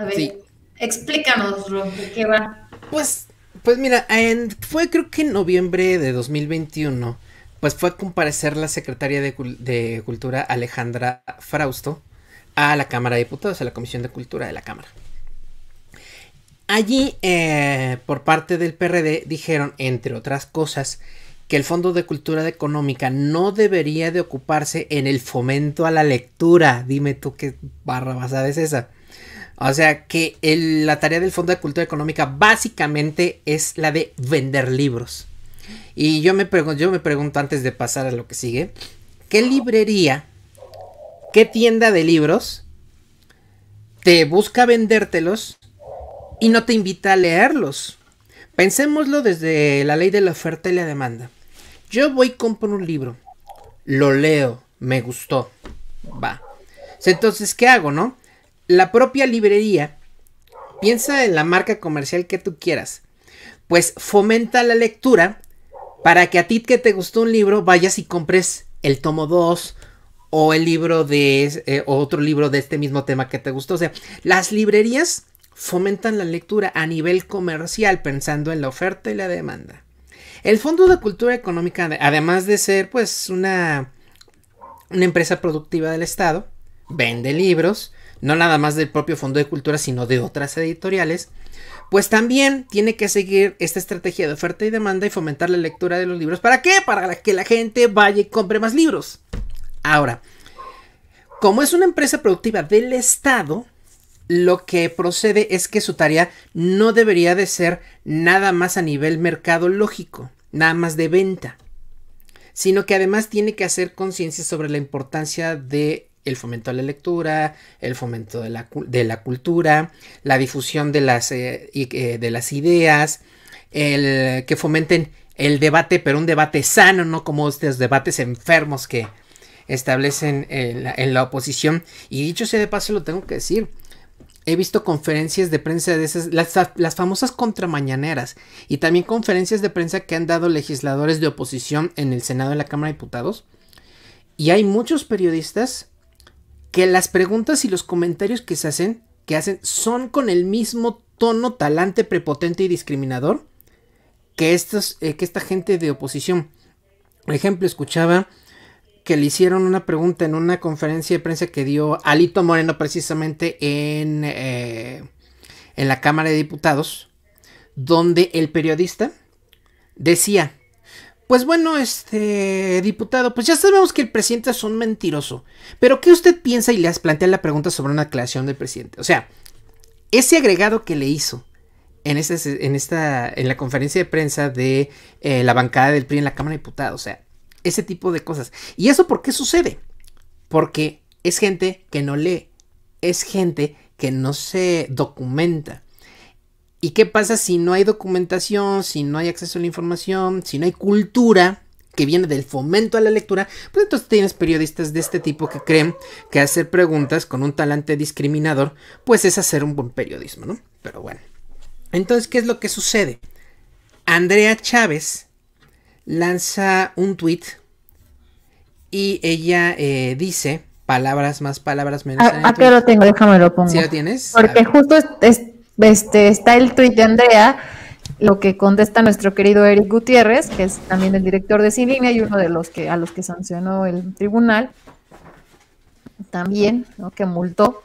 A ver, sí. explícanos de qué va. Pues, pues mira, en, fue creo que en noviembre de 2021, pues fue a comparecer la secretaria de, Cultura Alejandra Frausto a la Cámara de Diputados, a la Comisión de Cultura de la Cámara. Allí, eh, por parte del PRD, dijeron, entre otras cosas, que el Fondo de Cultura Económica no debería de ocuparse en el fomento a la lectura. Dime tú qué barra basada es esa. O sea que la tarea del Fondo de Cultura Económica básicamente es la de vender libros. Y yo me, yo me pregunto antes de pasar a lo que sigue, ¿qué librería, qué tienda de libros te busca vendértelos y no te invita a leerlos? Pensémoslo desde la ley de la oferta y la demanda. Yo voy y compro un libro, lo leo, me gustó, va. Entonces, ¿qué hago, no? la propia librería, piensa en la marca comercial que tú quieras, pues fomenta la lectura para que a ti que te gustó un libro vayas y compres el tomo 2 o el libro de eh, otro libro de este mismo tema que te gustó. O sea, las librerías fomentan la lectura a nivel comercial pensando en la oferta y la demanda. El Fondo de Cultura Económica, además de ser pues una, una empresa productiva del Estado, vende libros, no nada más del propio Fondo de Cultura, sino de otras editoriales, pues también tiene que seguir esta estrategia de oferta y demanda y fomentar la lectura de los libros. ¿Para qué? Para que la gente vaya y compre más libros. Ahora, como es una empresa productiva del Estado, lo que procede es que su tarea no debería de ser nada más a nivel mercado lógico, nada más de venta, sino que además tiene que hacer conciencia sobre la importancia de el fomento de la lectura, el fomento de la, de la cultura, la difusión de las, eh, eh, de las ideas, el que fomenten el debate, pero un debate sano, no como estos debates enfermos que establecen eh, en la, oposición. Y dicho sea de paso, lo tengo que decir. He visto conferencias de prensa de esas, las, famosas contramañaneras, y también conferencias de prensa que han dado legisladores de oposición en el Senado y la Cámara de Diputados. Y hay muchos periodistas que las preguntas y los comentarios que se hacen, que hacen son con el mismo tono talante, prepotente y discriminador que, eh, que esta gente de oposición. Por ejemplo, escuchaba que le hicieron una pregunta en una conferencia de prensa que dio Alito Moreno precisamente en, eh, en la Cámara de Diputados, donde el periodista decía, pues bueno, este diputado, pues ya sabemos que el presidente es un mentiroso. Pero ¿qué usted piensa y le has plantea la pregunta sobre una aclaración del presidente? O sea, ese agregado que le hizo en, en, esta, en la conferencia de prensa de eh, la bancada del PRI en la Cámara de Diputados, o sea, ese tipo de cosas. ¿Y eso por qué sucede? Porque es gente que no lee, es gente que no se documenta. ¿Y qué pasa si no hay documentación, si no hay acceso a la información, si no hay cultura que viene del fomento a la lectura? Pues entonces tienes periodistas de este tipo que creen que hacer preguntas con un talante discriminador, pues es hacer un buen periodismo, ¿no? Pero bueno. Entonces, ¿qué es lo que sucede? Andrea Chávez lanza un tweet y ella eh, dice palabras más, palabras menos. Ah, qué lo tengo, déjame lo pongo. ¿Sí lo tienes? Porque justo es, este, está el tuit de Andrea, lo que contesta nuestro querido Eric Gutiérrez, que es también el director de Sin y uno de los que a los que sancionó el tribunal, también, ¿no? que multó,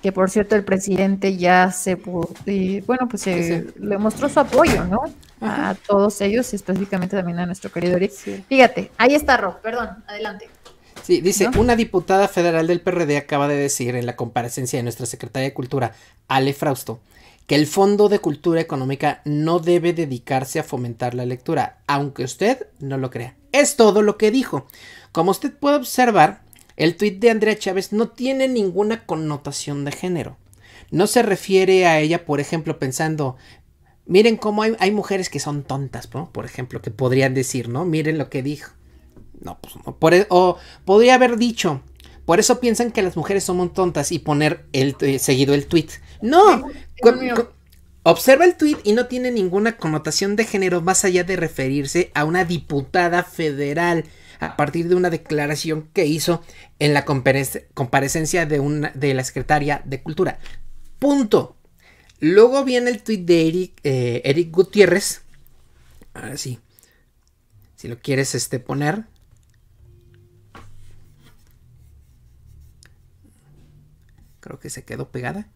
que por cierto el presidente ya se pudo, y bueno, pues le mostró su apoyo, ¿no? A todos ellos y específicamente también a nuestro querido Eric. Fíjate, ahí está Rob, perdón, adelante. Sí, dice, una diputada federal del PRD acaba de decir en la comparecencia de nuestra secretaria de Cultura, Ale Frausto, que el Fondo de Cultura Económica no debe dedicarse a fomentar la lectura, aunque usted no lo crea. Es todo lo que dijo. Como usted puede observar, el tuit de Andrea Chávez no tiene ninguna connotación de género. No se refiere a ella, por ejemplo, pensando, miren cómo hay, mujeres que son tontas, por ejemplo, que podrían decir, ¿no? Miren lo que dijo. No, pues no. E-, o podría haber dicho, por eso piensan que las mujeres son tontas y poner el, eh, seguido el tweet. No, observa el tweet y no tiene ninguna connotación de género más allá de referirse a una diputada federal a partir de una declaración que hizo en la comparecencia de, una, de la secretaria de Cultura. Punto. Luego viene el tweet de Eric, eh, Eric Gutiérrez. Ahora sí. Si lo quieres este, poner. creo que se quedó pegada.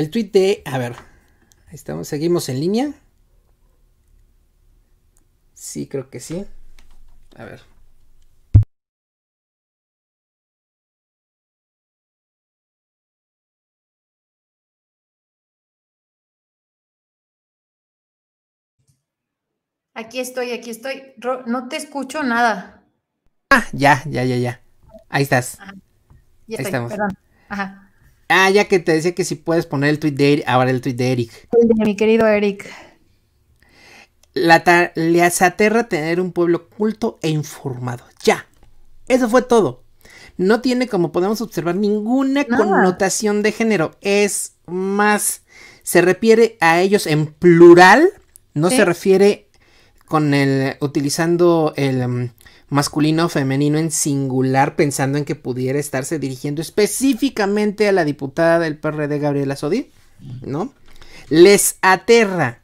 El tweet A ver. Estamos, seguimos en línea. Sí, creo que sí. A ver. Aquí estoy, aquí estoy. no te escucho nada. Ah, ya, ya, ya, ya. Ahí estás. Ah, ya Ahí estamos. Perdón. Ajá. Ah, ya que te decía que si puedes poner el tweet de Eric, ahora el tweet de Eric. mi querido Eric. La les aterra tener un pueblo culto e informado. Ya. Eso fue todo. No tiene, como podemos observar, ninguna connotación de género. Es más, se refiere a ellos en plural. No se refiere con el. utilizando el. Mm, masculino o femenino en singular, pensando en que pudiera estarse dirigiendo específicamente a la diputada del PRD Gabriela Sodí, ¿no? Les aterra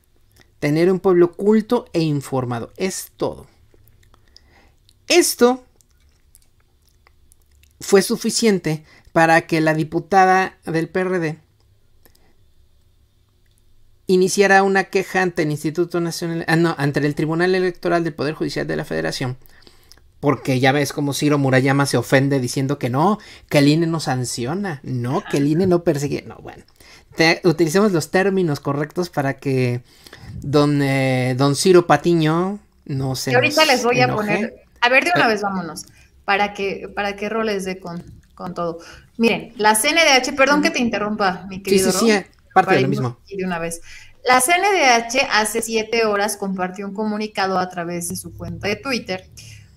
tener un pueblo culto e informado, es todo. Esto fue suficiente para que la diputada del PRD iniciara una queja ante el Instituto Nacional, ah, no, ante el Tribunal Electoral del Poder Judicial de la Federación porque ya ves como Ciro Murayama se ofende diciendo que no, que el INE no sanciona, no, que el INE no persigue, no, bueno. Te, utilicemos los términos correctos para que don, eh, don Ciro Patiño no se. Y ahorita les voy a poner. A ver, de una eh. vez vámonos, para que, para que roles de con, con todo. Miren, la CNDH, perdón que te interrumpa, mi querido. Sí, sí, sí, eh, parte de lo mismo. Y de una vez. La CNDH hace siete horas compartió un comunicado a través de su cuenta de Twitter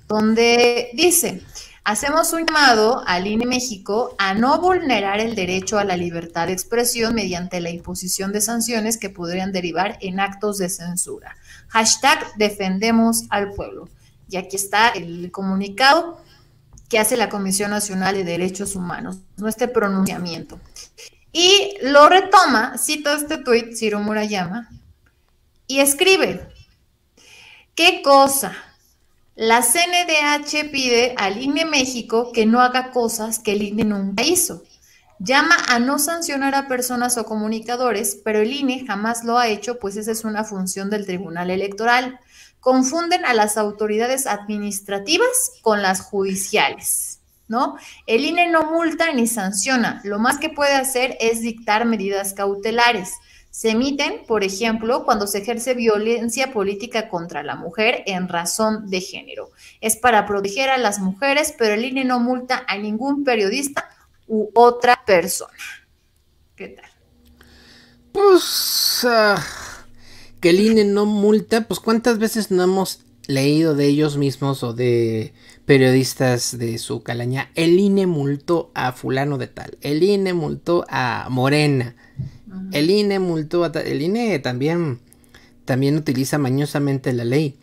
donde dice, hacemos un llamado al INE México a no vulnerar el derecho a la libertad de expresión mediante la imposición de sanciones que podrían derivar en actos de censura. Hashtag defendemos al pueblo. Y aquí está el comunicado que hace la Comisión Nacional de Derechos Humanos, nuestro pronunciamiento. Y lo retoma, cita este tuit, Ciro Murayama, y escribe, ¿qué cosa? La CNDH pide al INE México que no haga cosas que el INE nunca hizo. Llama a no sancionar a personas o comunicadores, pero el INE jamás lo ha hecho, pues esa es una función del Tribunal Electoral. Confunden a las autoridades administrativas con las judiciales, ¿no? El INE no multa ni sanciona, lo más que puede hacer es dictar medidas cautelares. Se emiten, por ejemplo, cuando se ejerce violencia política contra la mujer en razón de género. Es para proteger a las mujeres, pero el INE no multa a ningún periodista u otra persona. ¿Qué tal? Pues ah, que el INE no multa, pues cuántas veces no hemos leído de ellos mismos o de periodistas de su calaña, el INE multó a fulano de tal, el INE multó a Morena. El INE multó el INE también también utiliza mañosamente la ley.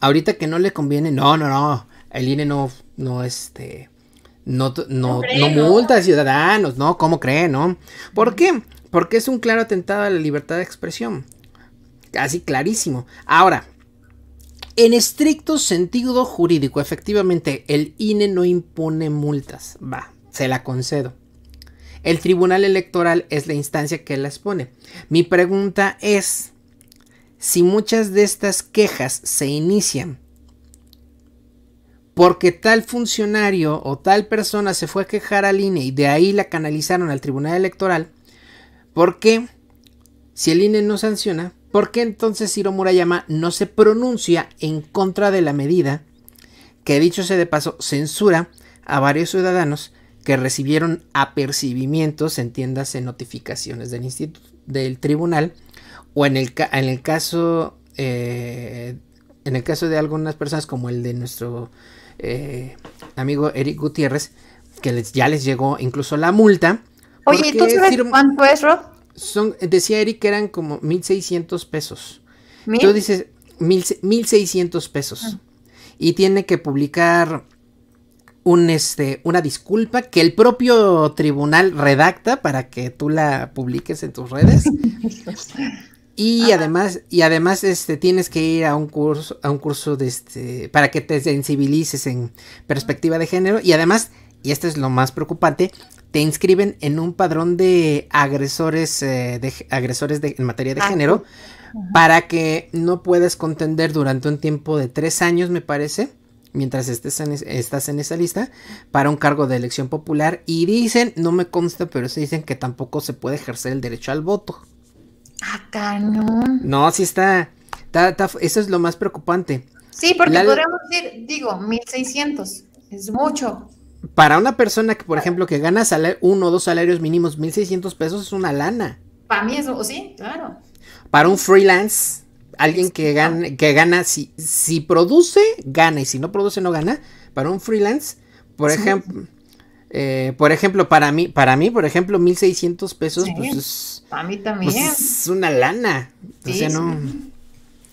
Ahorita que no le conviene, no, no, no. El INE no no este no no, no multa a ciudadanos, no, ¿cómo cree, no? ¿Por qué? Porque es un claro atentado a la libertad de expresión. casi clarísimo. Ahora, en estricto sentido jurídico, efectivamente, el INE no impone multas. Va, se la concedo. El Tribunal Electoral es la instancia que las pone. Mi pregunta es, si muchas de estas quejas se inician porque tal funcionario o tal persona se fue a quejar al INE y de ahí la canalizaron al Tribunal Electoral, ¿por qué? Si el INE no sanciona, ¿por qué entonces Hiro Murayama no se pronuncia en contra de la medida que, dicho sea de paso, censura a varios ciudadanos que recibieron apercibimientos, entiéndase notificaciones del, instituto, del tribunal, o en el, en el caso eh, en el caso de algunas personas como el de nuestro eh, amigo Eric Gutiérrez, que les, ya les llegó incluso la multa. Oye, ¿tú sabes cuánto es, Rob? decía Eric que eran como 1.600 pesos. ¿Mil? Tú dices 1.600 pesos. Ah. Y tiene que publicar un, este, una disculpa que el propio tribunal redacta para que tú la publiques en tus redes. Y además, y además este, tienes que ir a un curso, a un curso de este, para que te sensibilices en perspectiva de género. Y además, y esto es lo más preocupante, te inscriben en un padrón de agresores, eh, de, agresores de, en materia de ah, género, para que no puedas contender durante un tiempo de tres años, me parece, mientras estés en, estás en esa lista para un cargo de elección popular y dicen, no me consta, pero se dicen que tampoco se puede ejercer el derecho al voto. Acá ah, no. No, sí está. eso es lo más preocupante. Sí, porque podríamos decir, digo, 1600, es mucho. Para una persona que, por ejemplo, que gana uno o dos salarios mínimos, 1600 pesos es una lana. Para mí eso, oh, sí, claro. Para un freelance, alguien que gana, que gana si, si produce, gana, y si no produce, no gana. Para un freelance, por ejemplo, eh, por ejemplo, para mí, para mí, por ejemplo, 1600 pesos, pues, pues es, una lana. o sea, no.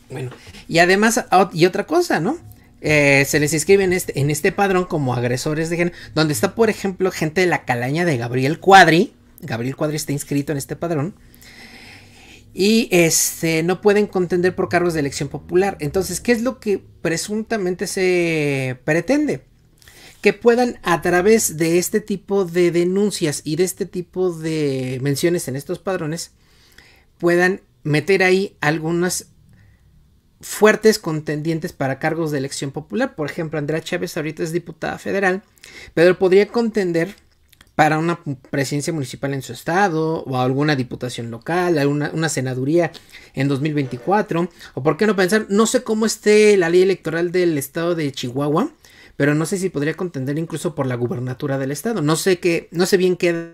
Bueno, y además, ah, y otra cosa, ¿no? Eh, se les inscribe este, en este padrón como agresores de género, donde está, por ejemplo, gente de la calaña de Gabriel Cuadri. Gabriel Cuadri está inscrito en este padrón y este, no pueden contender por cargos de elección popular. Entonces, ¿qué es lo que presuntamente se pretende? Que puedan a través de este tipo de denuncias y de este tipo de menciones en estos padrones, puedan meter ahí algunas fuertes contendientes para cargos de elección popular. Por ejemplo, Andrea Chávez ahorita es diputada federal, pero podría contender para una presidencia municipal en su estado o alguna diputación local, alguna una senaduría en 2024 o por qué no pensar, no sé cómo esté la ley electoral del estado de Chihuahua, pero no sé si podría contender incluso por la gubernatura del estado, no sé qué, no sé bien qué edad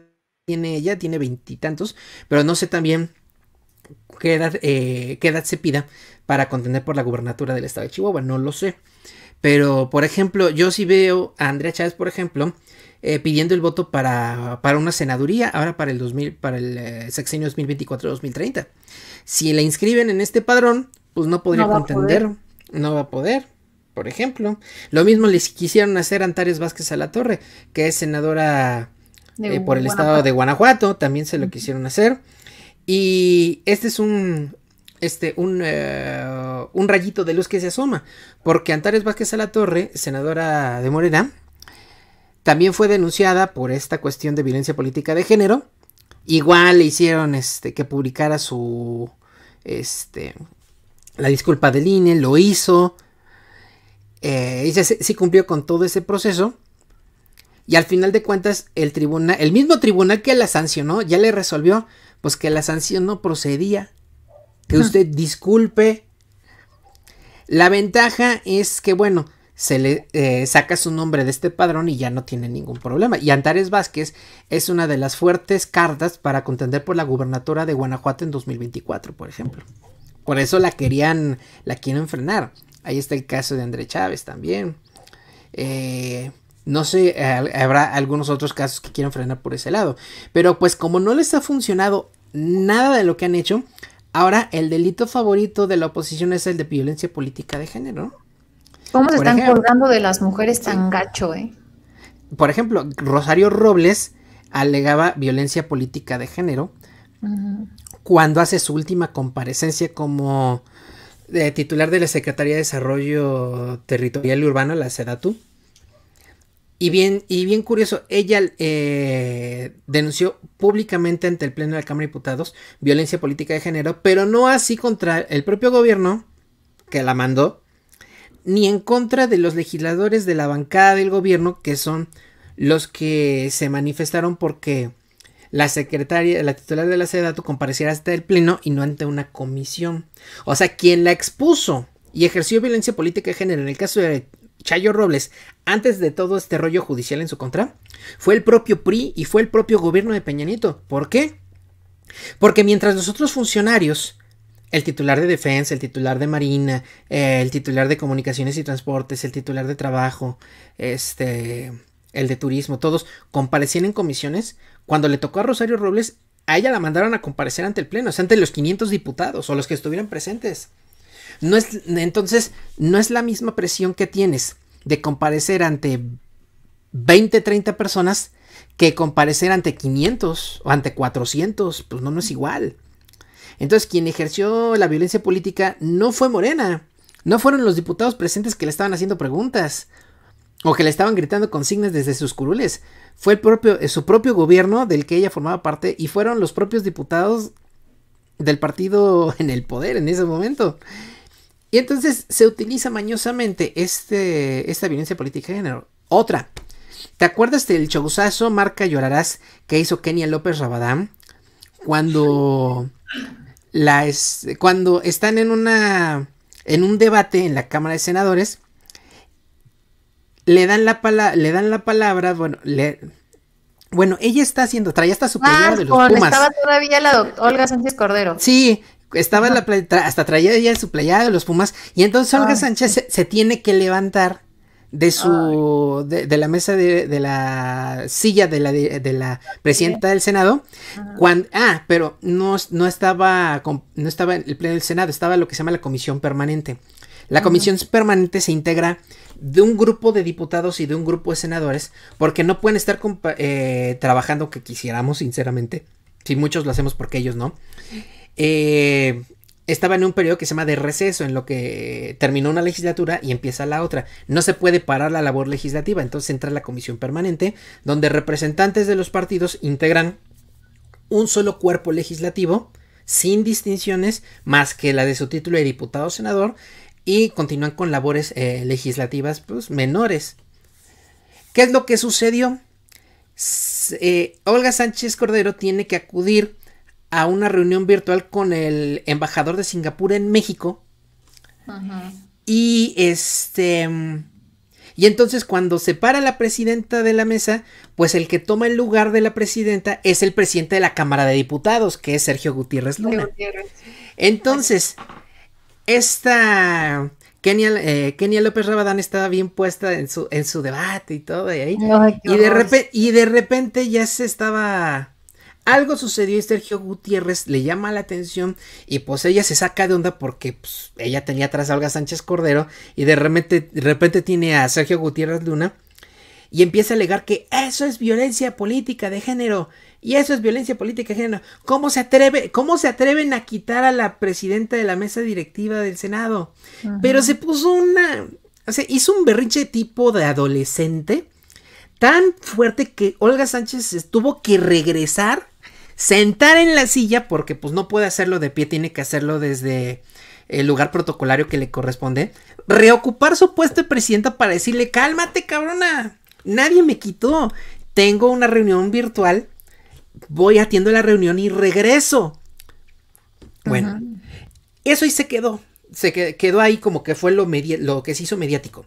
tiene ella, tiene veintitantos, pero no sé también qué edad, eh, qué edad se pida para contender por la gubernatura del estado de Chihuahua, no lo sé. Pero, por ejemplo, yo sí veo a Andrea Chávez, por ejemplo, eh, pidiendo el voto para, una senaduría, ahora para el, 2000, para el eh, sexenio 2024-2030. Si la inscriben en este padrón, pues no podría contender, no va a poder. Por ejemplo, lo mismo les quisieron hacer a Antares Vázquez a la Torre, que es senadora eh, por el estado de Guanajuato, también se lo quisieron hacer. Y este es un, este, un, un rayito de luz que se asoma, porque Antares Vázquez a la Torre, senadora de Morena, también fue denunciada por esta cuestión de violencia política de género. Igual le hicieron este, que publicara su. Este, la disculpa del INE, lo hizo. Eh, sí cumplió con todo ese proceso. Y al final de cuentas, el tribunal, el mismo tribunal que la sancionó, ya le resolvió, pues que la sanción no procedía. Que usted disculpe. La ventaja es que, bueno, se le eh, saca su nombre de este padrón y ya no tiene ningún problema. Y Antares Vázquez es una de las fuertes cartas para contender por la gubernatura de Guanajuato en 2024, por ejemplo. Por eso la querían, la quieren frenar. Ahí está el caso de André Chávez también. Eh, no sé, habrá algunos otros casos que quieran frenar por ese lado. Pero pues como no les ha funcionado nada de lo que han hecho, ahora el delito favorito de la oposición es el de violencia política de género. ¿Cómo se están colgando de las mujeres tan gacho, eh? Por ejemplo, Rosario Robles alegaba violencia política de género cuando hace su última comparecencia como eh, titular de la Secretaría de Desarrollo Territorial y Urbano, la SEDATU. Y bien, y bien curioso, ella eh, denunció públicamente ante el Pleno de la Cámara de Diputados violencia política de género, pero no así contra el propio gobierno que la mandó, ni en contra de los legisladores de la bancada del gobierno, que son los que se manifestaron porque la secretaria, la titular de la SEDATU compareciera hasta el pleno y no ante una comisión. O sea, quien la expuso y ejerció violencia política de género en el caso de Chayo Robles, antes de todo este rollo judicial en su contra, fue el propio PRI y fue el propio gobierno de Peña Nieto. ¿Por qué? Porque mientras los otros funcionarios el titular de defensa, el titular de marina, eh, el titular de comunicaciones y transportes, el titular de trabajo, este, el de turismo, todos comparecían en comisiones. Cuando le tocó a Rosario Robles, a ella la mandaron a comparecer ante el Pleno, o sea, ante los 500 diputados o los que estuvieran presentes. No es, entonces, no es la misma presión que tienes de comparecer ante 20, 30 personas que comparecer ante 500 o ante 400, pues no, no es igual. Entonces quien ejerció la violencia política no fue Morena, no fueron los diputados presentes que le estaban haciendo preguntas o que le estaban gritando consignas desde sus curules, fue el propio, eh, su propio gobierno del que ella formaba parte y fueron los propios diputados del partido en el poder en ese momento. Y entonces se utiliza mañosamente este, esta violencia política de género. Otra, ¿Te acuerdas del chauzazo Marca Llorarás que hizo Kenia López Rabadán? Cuando la es, cuando están en una en un debate en la Cámara de Senadores le dan la pala, le dan la palabra, bueno, le bueno, ella está haciendo, traía hasta su playera de los Pumas. Estaba todavía la Olga Sánchez Cordero. Sí, estaba la hasta traía ella su playada de los Pumas y entonces Olga Sánchez se, tiene que levantar de su de, la mesa de, de, la silla de la de, la presidenta del Senado cuando ah pero no, no estaba no estaba el pleno del Senado estaba lo que se llama la comisión permanente la comisión permanente se integra de un grupo de diputados y de un grupo de senadores porque no pueden estar eh, trabajando que quisiéramos sinceramente si muchos lo hacemos porque ellos no eh, estaba en un periodo que se llama de receso, en lo que terminó una legislatura y empieza la otra. No se puede parar la labor legislativa, entonces entra la comisión permanente, donde representantes de los partidos integran un solo cuerpo legislativo, sin distinciones, más que la de su título de diputado o senador, y continúan con labores eh, legislativas pues, menores. ¿Qué es lo que sucedió? Eh, Olga Sánchez Cordero tiene que acudir a una reunión virtual con el embajador de Singapur en México. Y este. Y entonces cuando se para la presidenta de la mesa, pues el que toma el lugar de la presidenta es el presidente de la Cámara de Diputados, que es Sergio Gutiérrez Luna. Entonces, esta Kenia, eh, Kenia, López Rabadán estaba bien puesta en su, en su debate y todo, ahí, y, de repente, y de repente ya se estaba algo sucedió y Sergio Gutiérrez le llama la atención y pues ella se saca de onda porque pues, ella tenía atrás a Olga Sánchez Cordero y de repente, de repente tiene a Sergio Gutiérrez Luna y empieza a alegar que eso es violencia política de género y eso es violencia política de género. ¿Cómo se atreve, cómo se atreven a quitar a la presidenta de la mesa directiva del Senado? Pero se puso una o sea, hizo un berrinche tipo de adolescente tan fuerte que Olga Sánchez tuvo que regresar sentar en la silla porque pues no puede hacerlo de pie, tiene que hacerlo desde el lugar protocolario que le corresponde, reocupar su puesto de presidenta para decirle, cálmate cabrona, nadie me quitó, tengo una reunión virtual, voy, atiendo la reunión y regreso. Bueno, eso y se quedó, se quedó ahí como que fue lo, lo que se hizo mediático.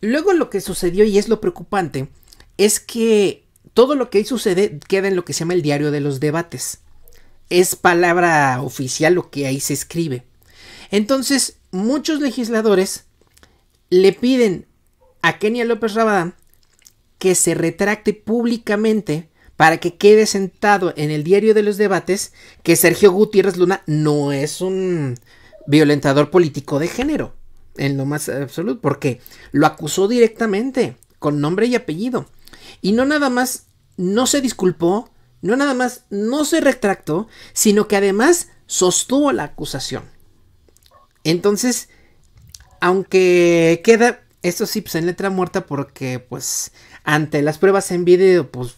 Luego lo que sucedió, y es lo preocupante, es que todo lo que ahí sucede queda en lo que se llama el diario de los debates. Es palabra oficial lo que ahí se escribe. Entonces, muchos legisladores le piden a Kenia López Rabadán que se retracte públicamente para que quede sentado en el diario de los debates que Sergio Gutiérrez Luna no es un violentador político de género, en lo más absoluto, porque lo acusó directamente, con nombre y apellido. Y no nada más no se disculpó, no nada más no se retractó, sino que además sostuvo la acusación. Entonces, aunque queda esto sí pues en letra muerta porque pues ante las pruebas en vídeo pues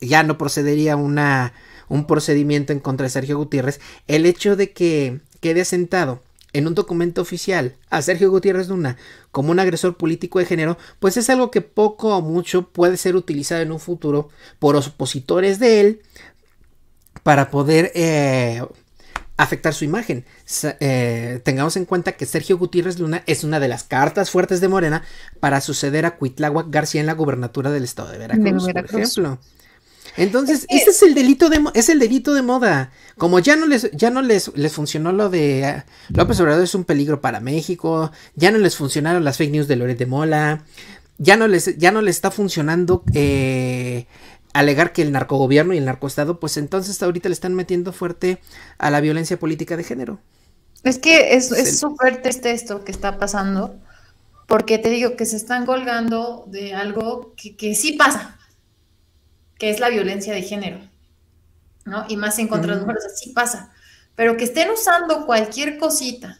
ya no procedería una un procedimiento en contra de Sergio Gutiérrez, el hecho de que quede asentado en un documento oficial a Sergio Gutiérrez Luna como un agresor político de género, pues es algo que poco o mucho puede ser utilizado en un futuro por opositores de él para poder eh, afectar su imagen. Eh, tengamos en cuenta que Sergio Gutiérrez Luna es una de las cartas fuertes de Morena para suceder a Cuitláhuac García en la gubernatura del estado de Veracruz, de Veracruz. por ejemplo. Entonces, este es el delito de es el delito de moda. Como ya no les ya no les, funcionó lo de eh, López Obrador es un peligro para México, ya no les funcionaron las fake news de Loret de Mola, ya no les ya no le está funcionando eh, alegar que el narcogobierno y el narcoestado, pues entonces ahorita le están metiendo fuerte a la violencia política de género. Es que es súper triste esto que está pasando, porque te digo que se están colgando de algo que, que sí pasa, que es la violencia de género, ¿no? Y más en contra de las mujeres, así pasa. Pero que estén usando cualquier cosita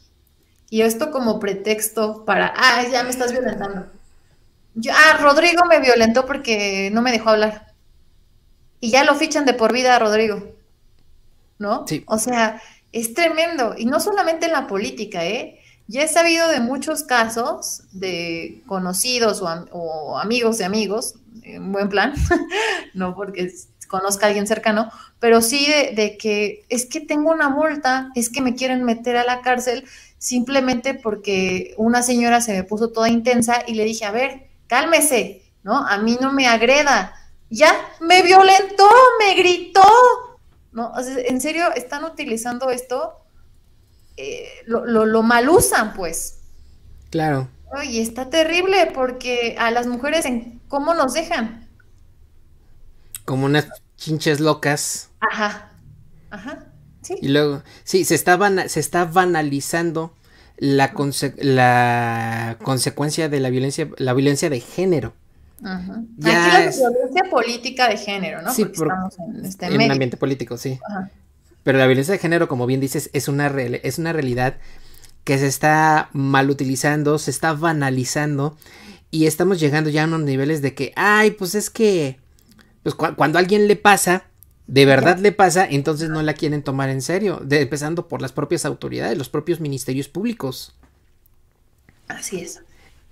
y esto como pretexto para, ah, ya me estás violentando. ah, Rodrigo me violentó porque no me dejó hablar. Y ya lo fichan de por vida a Rodrigo, ¿no? Sí. O sea, es tremendo. Y no solamente en la política, ¿eh? Ya he sabido de muchos casos de conocidos o, amigos de amigos, en buen plan, no porque conozca a alguien cercano, pero sí de, que es que tengo una multa, es que me quieren meter a la cárcel simplemente porque una señora se me puso toda intensa y le dije, a ver, cálmese, ¿no? A mí no me agreda, ya me violentó, me gritó, ¿no? en serio, están utilizando esto eh, lo, lo, mal usan, pues. Claro. Y está terrible porque a las mujeres, en ¿cómo nos dejan? Como unas chinches locas. Ajá, ajá, sí. Y luego, sí, se está, se está banalizando la, la consecuencia de la violencia, la violencia de género. Ajá. Aquí la violencia política de género, ¿no? Sí, porque estamos en, este en un ambiente político, sí. Ajá. Pero la violencia de género, como bien dices, es una, es una realidad que se está mal utilizando, se está banalizando y estamos llegando ya a unos niveles de que, ay, pues es que, pues cuando a alguien le pasa, de verdad le pasa, entonces no la quieren tomar en serio, empezando por las propias autoridades, los propios ministerios públicos. Así es.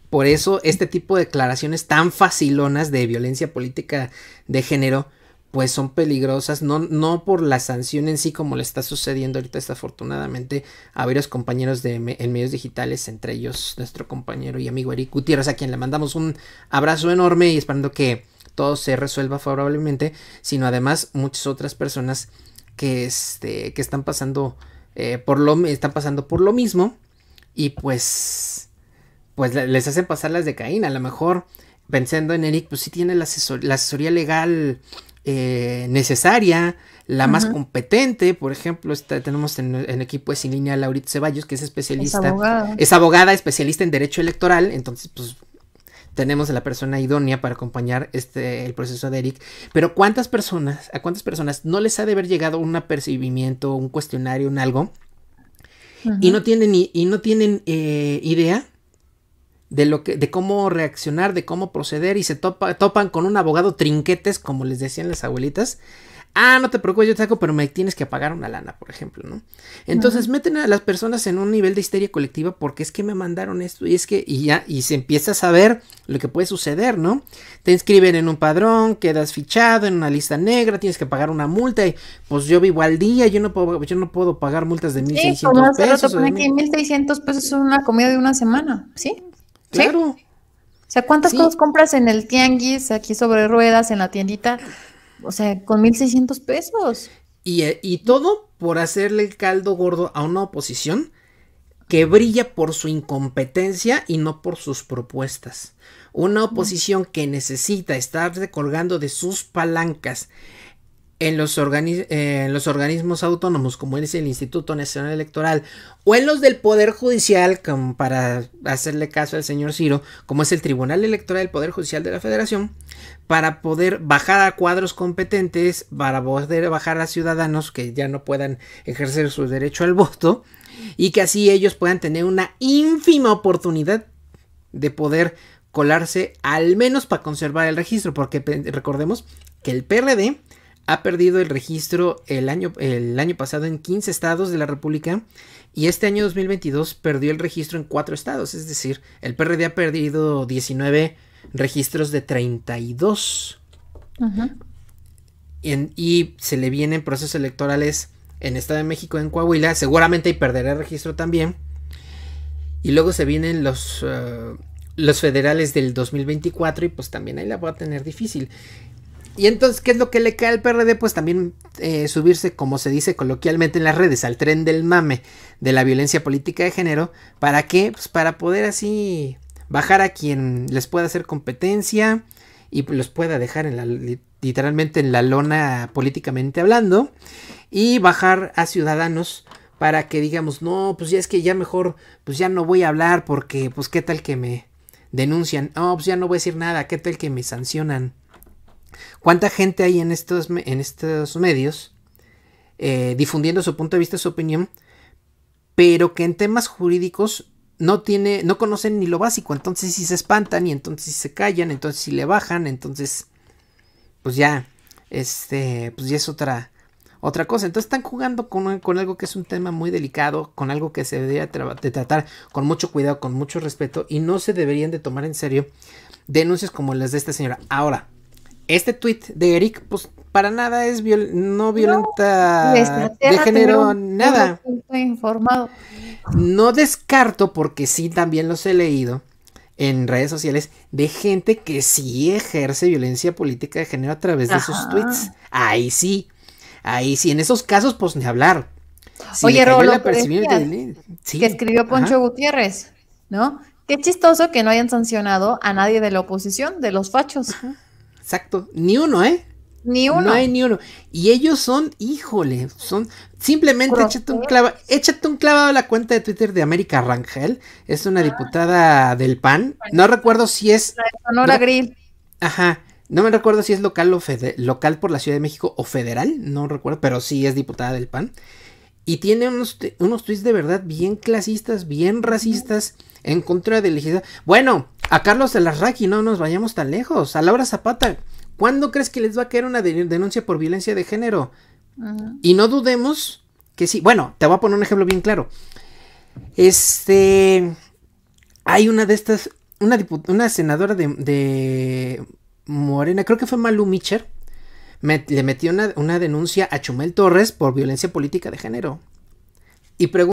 Por eso este tipo de declaraciones tan facilonas de violencia política de género pues son peligrosas, no, no por la sanción en sí como le está sucediendo ahorita desafortunadamente a varios compañeros de, en medios digitales, entre ellos nuestro compañero y amigo Eric Gutiérrez, a quien le mandamos un abrazo enorme y esperando que todo se resuelva favorablemente, sino además muchas otras personas que, este, que están, pasando, eh, por lo, están pasando por lo mismo y pues, pues les hacen pasar las de Caín, a lo mejor pensando en Eric, pues sí tiene la asesoría legal eh, necesaria, la más competente, por ejemplo, tenemos en, equipo de Sin Línea Laurita Ceballos, que es especialista, es abogada. especialista en derecho electoral, entonces pues tenemos a la persona idónea para acompañar este el proceso de Eric, pero cuántas personas, a cuántas personas no les ha de haber llegado un apercibimiento, un cuestionario, un algo, y no tienen y no tienen eh, idea de, lo que, de cómo reaccionar, de cómo proceder y se topa, topan con un abogado trinquetes, como les decían las abuelitas. Ah, no te preocupes, yo te saco, pero me tienes que pagar una lana, por ejemplo, ¿no? Entonces meten a las personas en un nivel de histeria colectiva porque es que me mandaron esto y es que, y ya, y se empieza a saber lo que puede suceder, ¿no? Te inscriben en un padrón, quedas fichado en una lista negra, tienes que pagar una multa y pues yo vivo al día, yo no puedo, yo no puedo pagar multas de 1.600 seiscientos pesos. Sí, pesos. una comida de una semana, ¿sí? Claro. O sea, ¿cuántas cosas compras en el tianguis, aquí sobre ruedas, en la tiendita? O sea, con 1.600 pesos. Y, eh, y todo por hacerle el caldo gordo a una oposición que brilla por su incompetencia y no por sus propuestas. Una oposición que necesita estarse colgando de sus palancas en los, en los organismos autónomos, como es el Instituto Nacional Electoral, o en los del Poder Judicial, para hacerle caso al señor Ciro, como es el Tribunal Electoral del Poder Judicial de la Federación, para poder bajar a cuadros competentes, para poder bajar a ciudadanos que ya no puedan ejercer su derecho al voto, y que así ellos puedan tener una ínfima oportunidad de poder colarse, al menos para conservar el registro, porque recordemos que el PRD ha perdido el registro el año, el año pasado en 15 estados de la República y este año 2022 perdió el registro en 4 estados, es decir, el PRD ha perdido 19 registros de 32. y, se le vienen procesos electorales en Estado de México, en Coahuila, seguramente ahí perderá el registro también. Y luego se vienen los, eh, los federales del 2024 y pues también ahí la va a tener difícil. Y entonces, ¿qué es lo que le cae al PRD? Pues también eh, subirse, como se dice coloquialmente en las redes, al tren del mame de la violencia política de género. ¿Para qué? Pues para poder así bajar a quien les pueda hacer competencia y pues los pueda dejar literalmente en la lona políticamente hablando. Y bajar a ciudadanos para que digamos, no, pues ya es que ya mejor, pues ya no voy a hablar porque, pues qué tal que me denuncian. No, pues ya no voy a decir nada, qué tal que me sancionan. ¿Cuánta gente hay en estos, en estos medios eh, difundiendo su punto de vista, su opinión, pero que en temas jurídicos no tiene, no conocen ni lo básico, entonces si se espantan y entonces si se callan, entonces si le bajan, entonces pues ya, este, pues ya es otra, otra cosa. Entonces están jugando con, algo que es un tema muy delicado, con algo que se debería tratar con mucho cuidado, con mucho respeto y no se deberían de tomar en serio denuncias como las de esta señora. Ahora, este tweet de Eric, pues para nada es no violenta de género, nada. Informado. No descarto, porque sí también los he leído en redes sociales, de gente que sí ejerce violencia política de género a través de sus tweets. Ahí sí, ahí sí. En esos casos, pues ni hablar. Oye, Rolo, que escribió Poncho Gutiérrez, ¿no? Qué chistoso que no hayan sancionado a nadie de la oposición, de los fachos. Exacto, ni uno, ¿eh? Ni uno. No hay ni uno. Y ellos son, híjole, son. Simplemente échate un, clava, échate un clavado a la cuenta de Twitter de América Rangel. Es una ah. diputada del PAN. No recuerdo si es. Sonora Gris. Grill. Ajá. No me recuerdo si es local o local por la Ciudad de México o federal. No recuerdo, pero sí es diputada del PAN. Y tiene unos, unos tweets de verdad bien clasistas, bien racistas en contra de la Bueno, a Carlos y no nos vayamos tan lejos. A Laura Zapata, ¿cuándo crees que les va a caer una denuncia por violencia de género? Y no dudemos que sí. Bueno, te voy a poner un ejemplo bien claro. Este. Hay una de estas. Una, una senadora de, de Morena, creo que fue Malu Micher le metió una, una denuncia a Chumel Torres por violencia política de género. Y pregunta